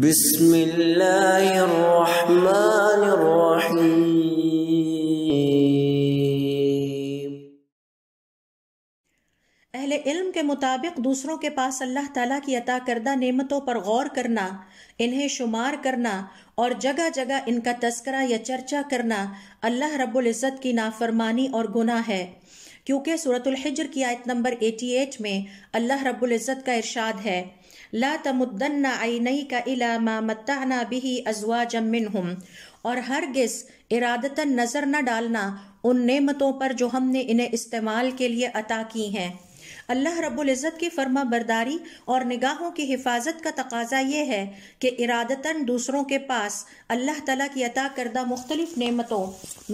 بسم الله الرحمن الرحيم अहले इल्म के मुताबिक दूसरों के पास अल्लाह ताला की अता करदा नेमतों पर गौर करना इन्हें शुमार करना और जगह जगह इनका तस्करा या चर्चा करना अल्लाह रब्बुल इज़्ज़त की नाफरमानी और गुनाह है क्योंकि सूरतुल्हिजर की आयत नंबर 88 में अल्लाह रब्ज़त का इरशाद है ला तमुद्दन्ना नई का इला मा मत्ताना बिही अजवा जमिन हम और हर गिस इरादतन नज़र न डालना उन नेमतों पर जो हमने इन्हें इस्तेमाल के लिए अता की हैं अल्लाह रब्ज़त की फर्मा बरदारी और निगाहों की हिफाजत का तकाजा यह है कि इरादता दूसरों के पास अल्लाह तला की अता करदा मुख्तलिफ़ नमतों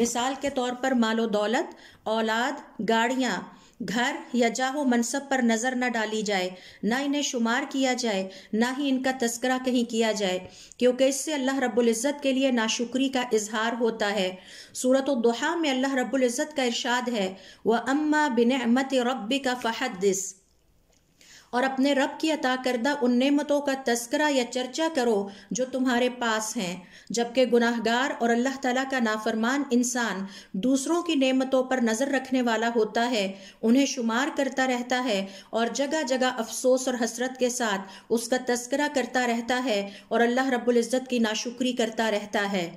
मिसाल के तौर पर मालो दौलत औलाद गाड़ियाँ घर या जाहो मनसब पर नज़र न डाली जाए ना इन्हें शुमार किया जाए ना ही इनका तस्करा कहीं किया जाए क्योंकि इससे अल्लाह इज़्ज़त के लिए नाशुक्री का इजहार होता है सूरत दुहा में अल्लाह इज़्ज़त का इरशाद है वह अम्मा बिन बिनमत रब का फहदिस और अपने रब की अता करदा उन नेमतों का तस्करा या चर्चा करो जो तुम्हारे पास हैं जबकि गुनाहगार और अल्लाह ताला का नाफरमान इंसान दूसरों की नेमतों पर नज़र रखने वाला होता है उन्हें शुमार करता रहता है और जगह जगह अफसोस और हसरत के साथ उसका तस्करा करता रहता है और अल्लाह रब्बुल इज़्ज़त की नाशुक्री करता रहता है